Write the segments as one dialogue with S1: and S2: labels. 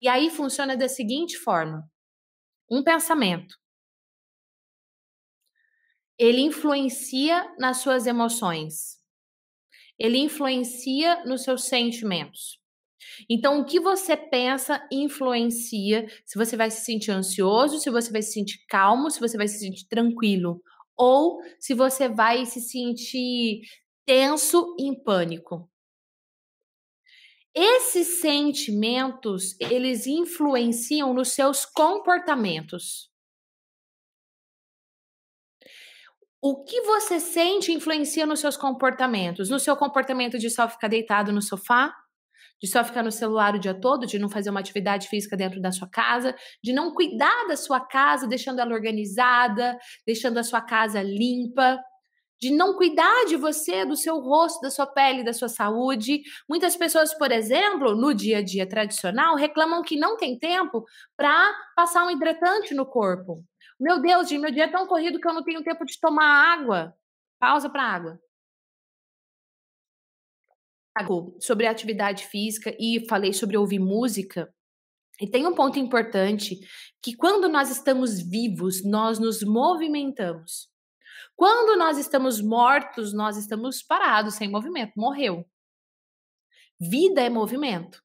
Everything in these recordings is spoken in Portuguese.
S1: E aí funciona da seguinte forma: um pensamento ele influencia nas suas emoções. Ele influencia nos seus sentimentos. Então, o que você pensa influencia se você vai se sentir ansioso, se você vai se sentir calmo, se você vai se sentir tranquilo, ou se você vai se sentir tenso em pânico. Esses sentimentos, eles influenciam nos seus comportamentos. O que você sente influencia nos seus comportamentos, no seu comportamento de só ficar deitado no sofá, de só ficar no celular o dia todo, de não fazer uma atividade física dentro da sua casa, de não cuidar da sua casa, deixando ela organizada, deixando a sua casa limpa de não cuidar de você, do seu rosto, da sua pele, da sua saúde. Muitas pessoas, por exemplo, no dia a dia tradicional, reclamam que não tem tempo para passar um hidratante no corpo. Meu Deus, meu dia é tão corrido que eu não tenho tempo de tomar água. Pausa para água. Sobre a atividade física e falei sobre ouvir música. E tem um ponto importante que quando nós estamos vivos, nós nos movimentamos. Quando nós estamos mortos, nós estamos parados, sem movimento, morreu. Vida é movimento.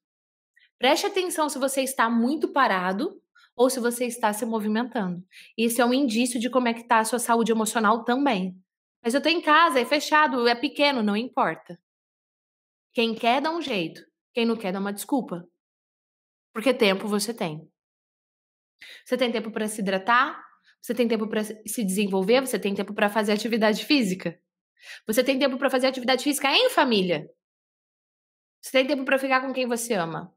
S1: Preste atenção se você está muito parado ou se você está se movimentando. Isso é um indício de como é que está a sua saúde emocional também. Mas eu estou em casa, é fechado, é pequeno, não importa. Quem quer dá um jeito, quem não quer dá uma desculpa. Porque tempo você tem. Você tem tempo para se hidratar, você tem tempo para se desenvolver, você tem tempo para fazer atividade física. Você tem tempo para fazer atividade física em família. Você tem tempo para ficar com quem você ama.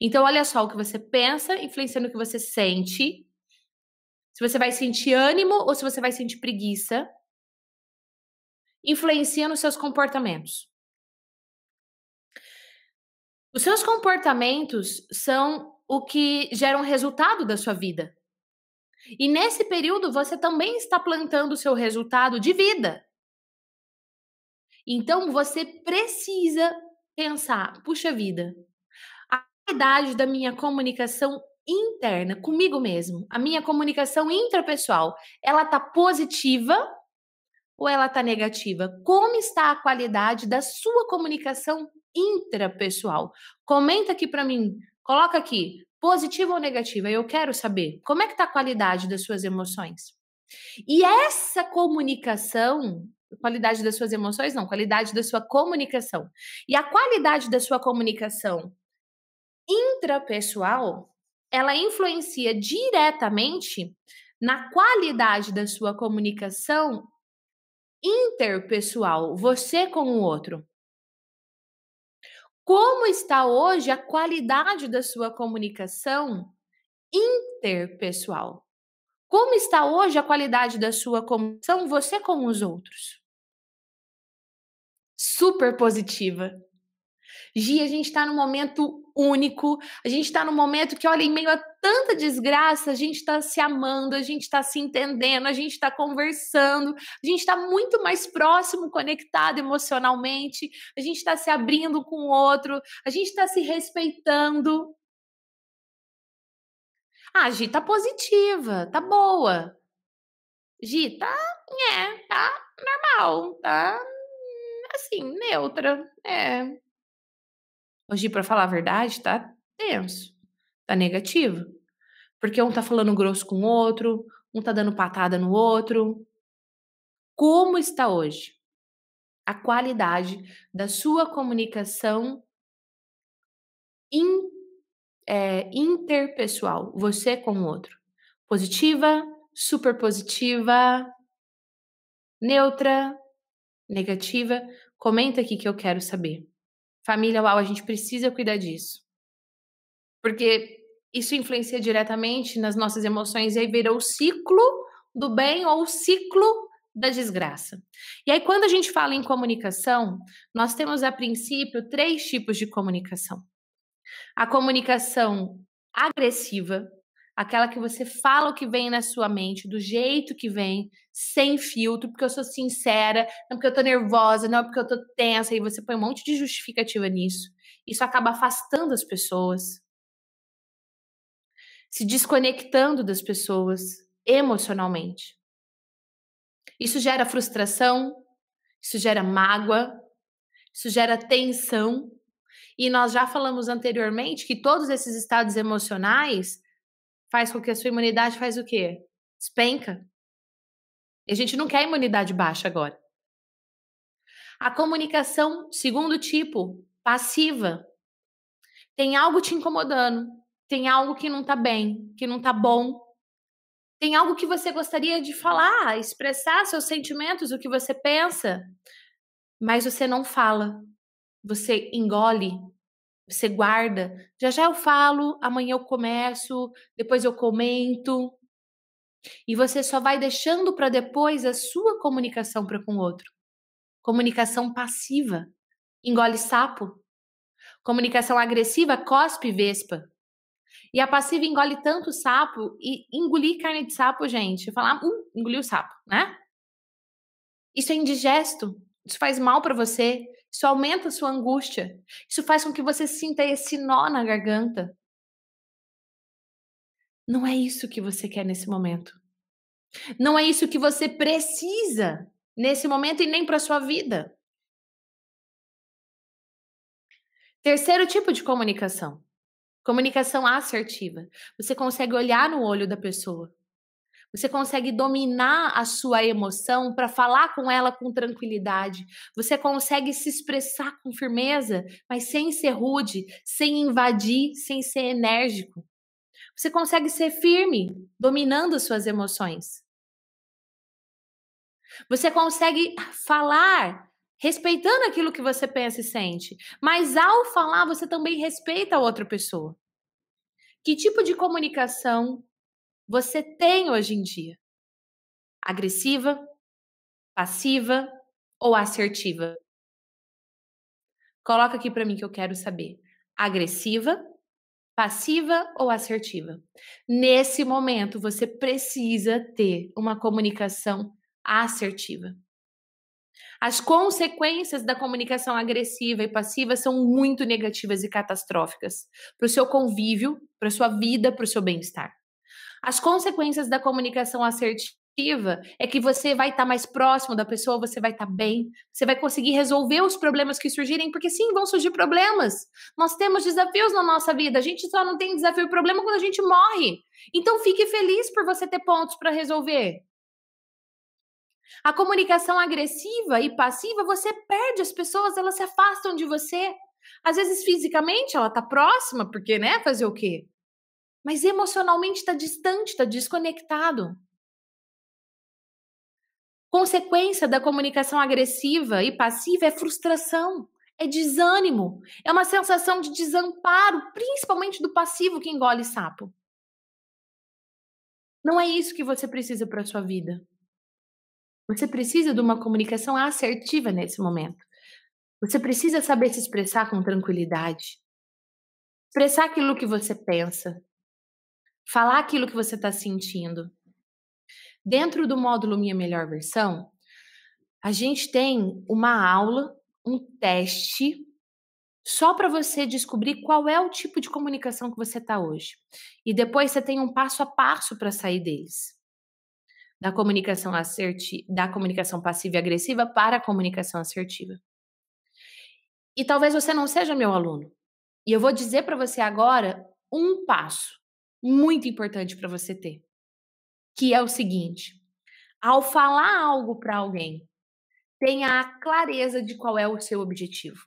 S1: Então, olha só, o que você pensa influenciando o que você sente. Se você vai sentir ânimo ou se você vai sentir preguiça, influenciando nos seus comportamentos. Os seus comportamentos são o que geram resultado da sua vida. E nesse período você também está plantando o seu resultado de vida. Então você precisa pensar, puxa vida, a qualidade da minha comunicação interna comigo mesmo, a minha comunicação intrapessoal, ela tá positiva ou ela tá negativa? Como está a qualidade da sua comunicação intrapessoal? Comenta aqui para mim, coloca aqui, positiva ou negativa, eu quero saber como é que está a qualidade das suas emoções. E essa comunicação, qualidade das suas emoções, não, qualidade da sua comunicação. E a qualidade da sua comunicação intrapessoal, ela influencia diretamente na qualidade da sua comunicação interpessoal, você com o outro como está hoje a qualidade da sua comunicação interpessoal. Como está hoje a qualidade da sua comunicação você com os outros? Super positiva. Gia, a gente está num momento único, a gente está num momento que, olha, em meio a tanta desgraça, a gente está se amando, a gente está se entendendo, a gente está conversando, a gente está muito mais próximo, conectado emocionalmente, a gente está se abrindo com o outro, a gente está se respeitando. Ah, Gi, tá positiva, tá boa. Gi, tá, é, tá normal, tá assim, neutra, é. Hoje, para falar a verdade, tá tenso. Tá negativo. Porque um tá falando grosso com o outro, um tá dando patada no outro. Como está hoje? A qualidade da sua comunicação in, é, interpessoal, você com o outro. Positiva, super positiva, neutra, negativa. Comenta aqui que eu quero saber. Família, uau, a gente precisa cuidar disso. Porque isso influencia diretamente nas nossas emoções e aí vira o ciclo do bem ou o ciclo da desgraça. E aí, quando a gente fala em comunicação, nós temos a princípio três tipos de comunicação: a comunicação agressiva, aquela que você fala o que vem na sua mente, do jeito que vem, sem filtro, porque eu sou sincera, não porque eu tô nervosa, não porque eu tô tensa, e você põe um monte de justificativa nisso. Isso acaba afastando as pessoas se desconectando das pessoas emocionalmente. Isso gera frustração, isso gera mágoa, isso gera tensão. E nós já falamos anteriormente que todos esses estados emocionais faz com que a sua imunidade faz o quê? Despenca. E a gente não quer imunidade baixa agora. A comunicação, segundo tipo, passiva. Tem algo te incomodando. Tem algo que não tá bem, que não tá bom. Tem algo que você gostaria de falar, expressar seus sentimentos, o que você pensa, mas você não fala. Você engole, você guarda. Já já eu falo, amanhã eu começo, depois eu comento. E você só vai deixando para depois a sua comunicação para com o outro. Comunicação passiva, engole sapo. Comunicação agressiva, cospe vespa. E a passiva engole tanto sapo e engolir carne de sapo, gente, falar, uh, engoliu o sapo, né? Isso é indigesto, isso faz mal para você, isso aumenta a sua angústia, isso faz com que você sinta esse nó na garganta. Não é isso que você quer nesse momento. Não é isso que você precisa nesse momento e nem para sua vida. Terceiro tipo de comunicação. Comunicação assertiva. Você consegue olhar no olho da pessoa. Você consegue dominar a sua emoção para falar com ela com tranquilidade. Você consegue se expressar com firmeza, mas sem ser rude, sem invadir, sem ser enérgico. Você consegue ser firme, dominando suas emoções. Você consegue falar respeitando aquilo que você pensa e sente. Mas ao falar, você também respeita a outra pessoa. Que tipo de comunicação você tem hoje em dia? Agressiva, passiva ou assertiva? Coloca aqui para mim que eu quero saber. Agressiva, passiva ou assertiva? Nesse momento, você precisa ter uma comunicação assertiva. As consequências da comunicação agressiva e passiva são muito negativas e catastróficas para o seu convívio, para a sua vida, para o seu bem-estar. As consequências da comunicação assertiva é que você vai estar tá mais próximo da pessoa, você vai estar tá bem, você vai conseguir resolver os problemas que surgirem, porque sim, vão surgir problemas. Nós temos desafios na nossa vida, a gente só não tem desafio e problema é quando a gente morre. Então fique feliz por você ter pontos para resolver. A comunicação agressiva e passiva, você perde as pessoas, elas se afastam de você. Às vezes fisicamente ela está próxima, porque né, fazer o quê? Mas emocionalmente está distante, está desconectado. Consequência da comunicação agressiva e passiva é frustração, é desânimo, é uma sensação de desamparo, principalmente do passivo que engole sapo. Não é isso que você precisa para sua vida. Você precisa de uma comunicação assertiva nesse momento. Você precisa saber se expressar com tranquilidade. Expressar aquilo que você pensa. Falar aquilo que você está sentindo. Dentro do módulo Minha Melhor Versão, a gente tem uma aula, um teste, só para você descobrir qual é o tipo de comunicação que você está hoje. E depois você tem um passo a passo para sair deles da comunicação assertiva, da comunicação passiva e agressiva para a comunicação assertiva. E talvez você não seja meu aluno. E eu vou dizer para você agora um passo muito importante para você ter, que é o seguinte: ao falar algo para alguém, tenha a clareza de qual é o seu objetivo.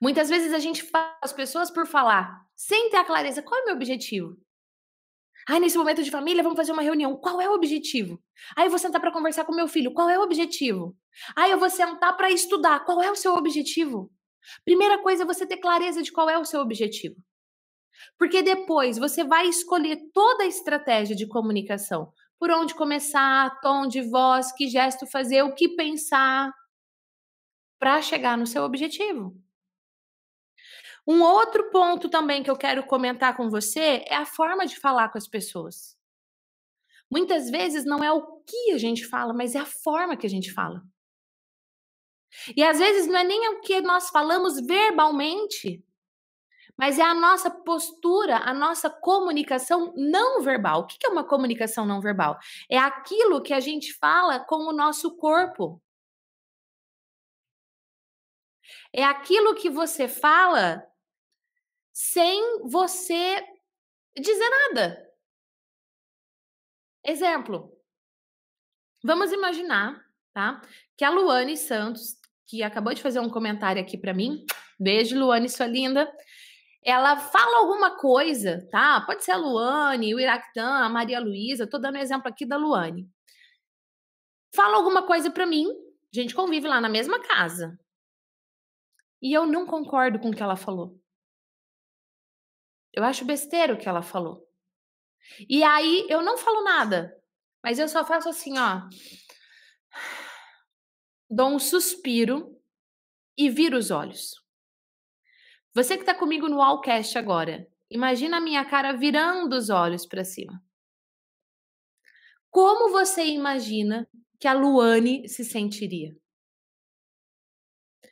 S1: Muitas vezes a gente fala as pessoas por falar, sem ter a clareza qual é o meu objetivo. Ai, nesse momento de família, vamos fazer uma reunião. Qual é o objetivo? Aí eu vou sentar para conversar com meu filho. Qual é o objetivo? Aí eu vou sentar para estudar. Qual é o seu objetivo? Primeira coisa é você ter clareza de qual é o seu objetivo. Porque depois você vai escolher toda a estratégia de comunicação. Por onde começar, tom de voz, que gesto fazer, o que pensar, para chegar no seu objetivo. Um outro ponto também que eu quero comentar com você é a forma de falar com as pessoas. Muitas vezes não é o que a gente fala, mas é a forma que a gente fala. E às vezes não é nem o que nós falamos verbalmente, mas é a nossa postura, a nossa comunicação não verbal. O que é uma comunicação não verbal? É aquilo que a gente fala com o nosso corpo. É aquilo que você fala sem você dizer nada. Exemplo. Vamos imaginar, tá? Que a Luane Santos, que acabou de fazer um comentário aqui para mim, beijo Luane, sua linda. Ela fala alguma coisa, tá? Pode ser a Luane, o Iractan, a Maria Luísa, tô dando exemplo aqui da Luane. Fala alguma coisa para mim, a gente convive lá na mesma casa. E eu não concordo com o que ela falou. Eu acho besteira o que ela falou. E aí eu não falo nada, mas eu só faço assim, ó. Dou um suspiro e viro os olhos. Você que está comigo no Allcast agora, imagina a minha cara virando os olhos para cima. Como você imagina que a Luane se sentiria?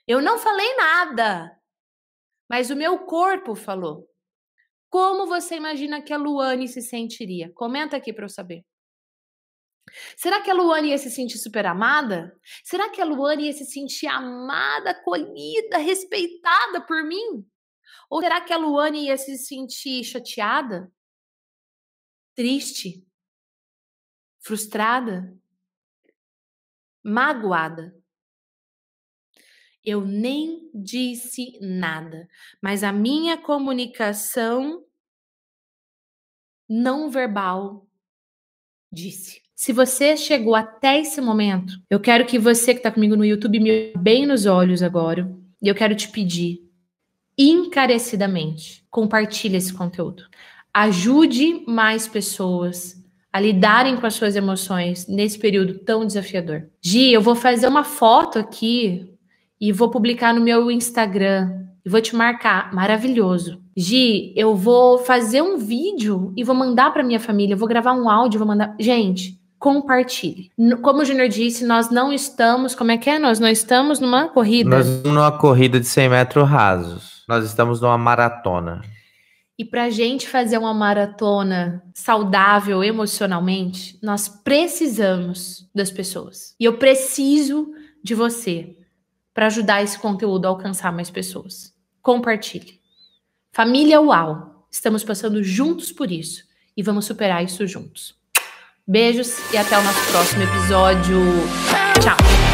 S1: Eu não falei nada, mas o meu corpo falou. Como você imagina que a Luane se sentiria? Comenta aqui para eu saber. Será que a Luane ia se sentir super amada? Será que a Luane ia se sentir amada, acolhida, respeitada por mim? Ou será que a Luane ia se sentir chateada? Triste? Frustrada? Magoada? Eu nem disse nada, mas a minha comunicação não verbal disse. Se você chegou até esse momento, eu quero que você que está comigo no YouTube me bem nos olhos agora. E eu quero te pedir encarecidamente, compartilhe esse conteúdo. Ajude mais pessoas a lidarem com as suas emoções nesse período tão desafiador. Gi, eu vou fazer uma foto aqui e vou publicar no meu Instagram e vou te marcar. Maravilhoso. Gi, eu vou fazer um vídeo e vou mandar para minha família, eu vou gravar um áudio, vou mandar. Gente, compartilhe. Como o Júnior disse, nós não estamos, como é que é? Nós não estamos numa corrida. Nós estamos numa corrida de 100 metros rasos. Nós estamos numa maratona. E para a gente fazer uma maratona saudável emocionalmente, nós precisamos das pessoas. E eu preciso de você para ajudar esse conteúdo a alcançar mais pessoas. Compartilhe. Família UAU, estamos passando juntos por isso e vamos superar isso juntos. Beijos e até o nosso próximo episódio. Tchau!